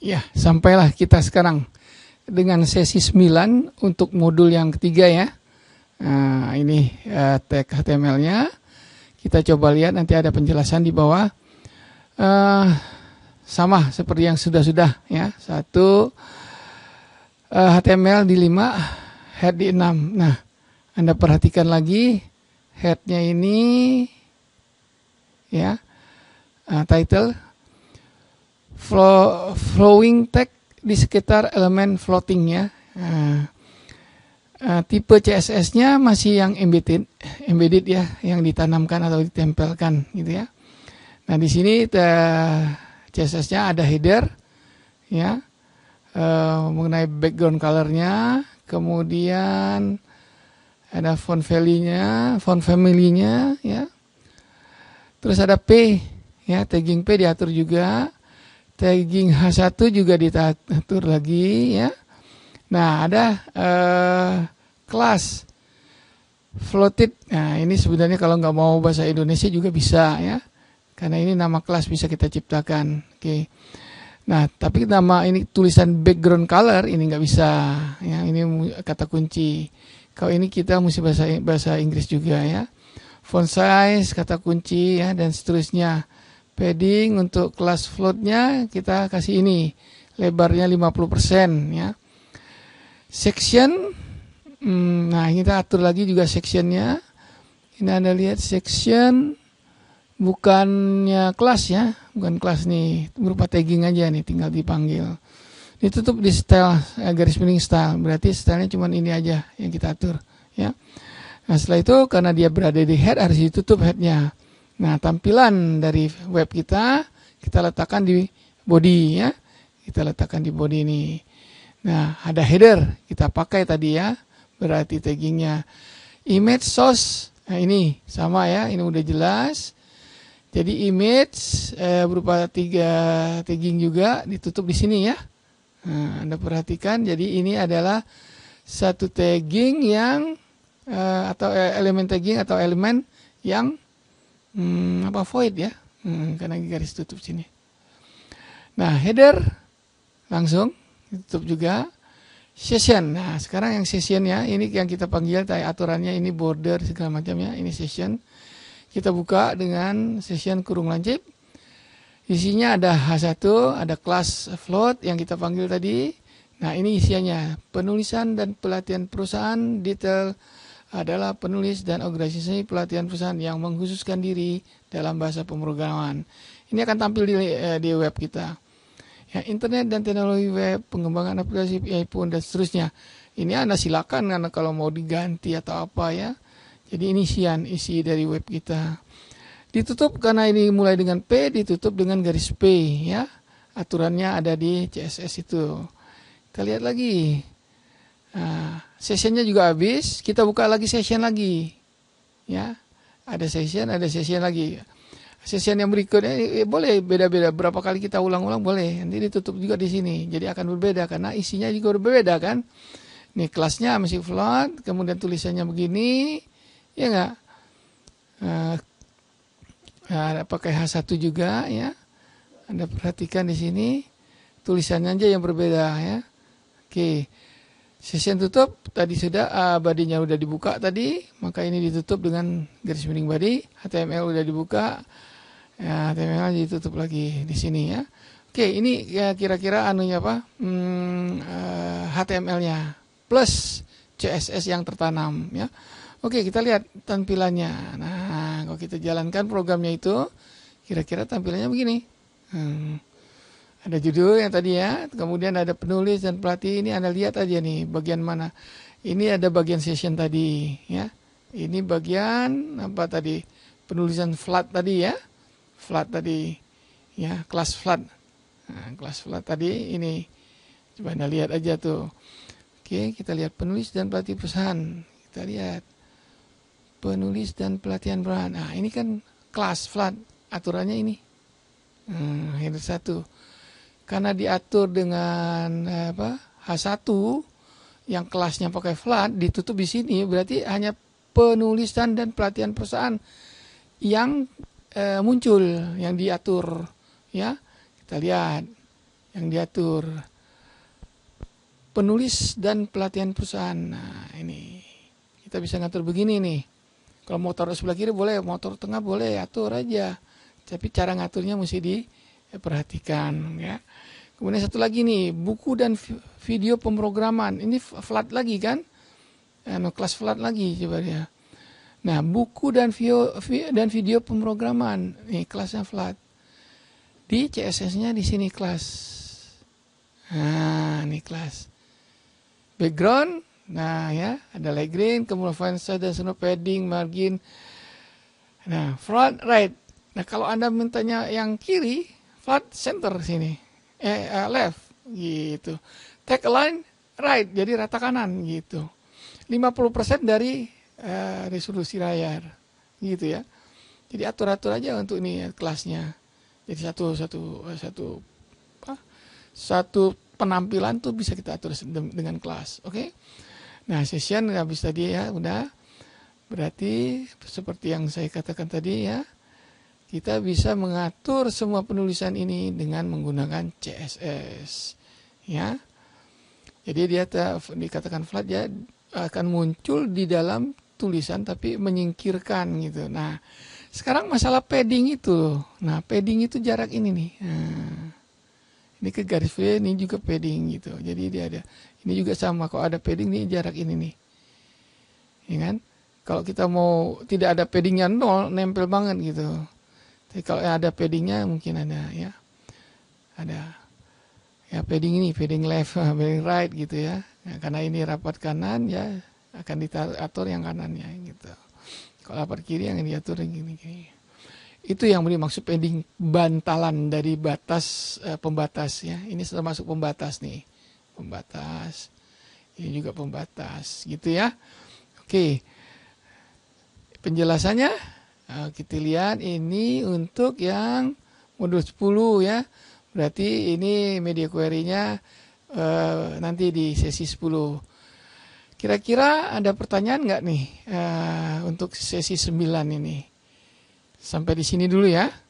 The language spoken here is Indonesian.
Ya, sampailah kita sekarang dengan sesi 9 untuk modul yang ketiga ya. Nah, ini uh, eh, tag HTML-nya. Kita coba lihat nanti ada penjelasan di bawah. Uh, sama seperti yang sudah-sudah ya. Satu uh, eh, HTML di 5, head di 6. Nah, Anda perhatikan lagi head-nya ini ya. Uh, title flow, flowing tag di sekitar elemen floatingnya. Nah, eh, eh, tipe CSS-nya masih yang embedded, embedded ya, yang ditanamkan atau ditempelkan gitu ya. Nah di sini CSS-nya ada header, ya, eh, mengenai background colornya, kemudian ada font value-nya, font family-nya, ya. Terus ada P, ya, tagging P diatur juga tagging H1 juga ditatur lagi ya. Nah, ada eh, kelas floated. Nah, ini sebenarnya kalau nggak mau bahasa Indonesia juga bisa ya. Karena ini nama kelas bisa kita ciptakan. Oke. Okay. Nah, tapi nama ini tulisan background color ini nggak bisa. Ya, ini kata kunci. Kalau ini kita mesti bahasa bahasa Inggris juga ya. Font size, kata kunci ya dan seterusnya padding untuk kelas floatnya kita kasih ini lebarnya 50% ya section hmm, nah kita atur lagi juga sectionnya ini anda lihat section bukannya kelas ya bukan kelas nih berupa tagging aja nih tinggal dipanggil ditutup di style eh, garis miring style berarti stylenya cuma ini aja yang kita atur ya nah setelah itu karena dia berada di head harus ditutup headnya Nah, tampilan dari web kita kita letakkan di body ya. Kita letakkan di body ini. Nah, ada header kita pakai tadi ya. Berarti taggingnya image source. Nah, ini sama ya, ini udah jelas. Jadi image eh, berupa tiga tagging juga ditutup di sini ya. Nah, Anda perhatikan jadi ini adalah satu tagging yang eh, atau eh, elemen tagging atau elemen yang hmm, apa void ya hmm, karena garis tutup sini nah header langsung tutup juga session nah sekarang yang session ya ini yang kita panggil aturannya ini border segala macamnya ini session kita buka dengan session kurung lancip isinya ada H1 ada kelas float yang kita panggil tadi nah ini isiannya penulisan dan pelatihan perusahaan detail adalah penulis dan organisasi pelatihan perusahaan yang menghususkan diri dalam bahasa pemrograman. Ini akan tampil di, eh, di web kita. Ya, internet dan teknologi web, pengembangan aplikasi iPhone dan seterusnya. Ini Anda silakan karena kalau mau diganti atau apa ya. Jadi ini sian isi dari web kita. Ditutup karena ini mulai dengan P, ditutup dengan garis P ya. Aturannya ada di CSS itu. Kita lihat lagi. Nah, sessionnya juga habis, kita buka lagi session lagi. Ya, ada session, ada session lagi. Session yang berikutnya eh, eh, boleh beda-beda berapa kali kita ulang-ulang boleh. Nanti ditutup juga di sini. Jadi akan berbeda karena isinya juga berbeda kan. Nih kelasnya masih flat, kemudian tulisannya begini, ya enggak. Nah, eh, eh, ada pakai H1 juga ya. Anda perhatikan di sini tulisannya aja yang berbeda ya. Oke. Okay. Sesi tutup tadi sudah uh, badinya udah dibuka tadi, maka ini ditutup dengan garis miring body. HTML sudah dibuka, ya, HTML ditutup lagi di sini ya. Oke, ini ya, kira-kira anunya apa? Hmm, uh, eh, HTML-nya plus CSS yang tertanam ya. Oke, kita lihat tampilannya. Nah, kalau kita jalankan programnya itu, kira-kira tampilannya begini. Hmm ada judul yang tadi ya, kemudian ada penulis dan pelatih. Ini Anda lihat aja nih bagian mana. Ini ada bagian session tadi ya. Ini bagian apa tadi? Penulisan flat tadi ya. Flat tadi ya, kelas flat. Nah, kelas flat tadi ini coba Anda lihat aja tuh. Oke, kita lihat penulis dan pelatih pesan. Kita lihat penulis dan pelatihan peran. Nah, ini kan kelas flat aturannya ini. Hmm, satu karena diatur dengan eh, apa H1 yang kelasnya pakai flat ditutup di sini berarti hanya penulisan dan pelatihan perusahaan yang e, muncul yang diatur ya kita lihat yang diatur penulis dan pelatihan perusahaan nah ini kita bisa ngatur begini nih kalau motor sebelah kiri boleh motor tengah boleh atur aja tapi cara ngaturnya mesti di ya, perhatikan ya kemudian satu lagi nih buku dan video pemrograman ini flat lagi kan eh, kelas flat lagi coba ya nah buku dan video dan video pemrograman ini kelasnya flat di CSS-nya di sini kelas nah ini kelas background nah ya ada light green kemudian font dan snow padding margin nah front right Nah, kalau Anda mintanya yang kiri, flat center sini eh uh, left gitu take a line right jadi rata kanan gitu 50% dari uh, resolusi layar gitu ya jadi atur atur aja untuk ini ya, kelasnya jadi satu satu eh, satu apa, satu penampilan tuh bisa kita atur dengan kelas oke okay? nah session habis tadi ya udah berarti seperti yang saya katakan tadi ya kita bisa mengatur semua penulisan ini dengan menggunakan CSS ya jadi dia dikatakan flat ya akan muncul di dalam tulisan tapi menyingkirkan gitu nah sekarang masalah padding itu nah padding itu jarak ini nih nah, ini ke garis V ini juga padding gitu jadi dia ada ini juga sama kok ada padding nih jarak ini nih ya kan kalau kita mau tidak ada paddingnya nol nempel banget gitu tapi kalau ada paddingnya mungkin ada ya. Ada ya padding ini, padding left, padding right gitu ya. ya karena ini rapat kanan ya akan diatur yang kanannya gitu. Kalau rapat kiri yang diatur gini gini. Itu yang maksud padding bantalan dari batas eh, pembatas ya. Ini termasuk pembatas nih. Pembatas. Ini juga pembatas gitu ya. Oke. Penjelasannya Nah, kita lihat ini untuk yang modul 10 ya. Berarti ini media query-nya uh, nanti di sesi 10. Kira-kira ada pertanyaan nggak nih uh, untuk sesi 9 ini? Sampai di sini dulu ya.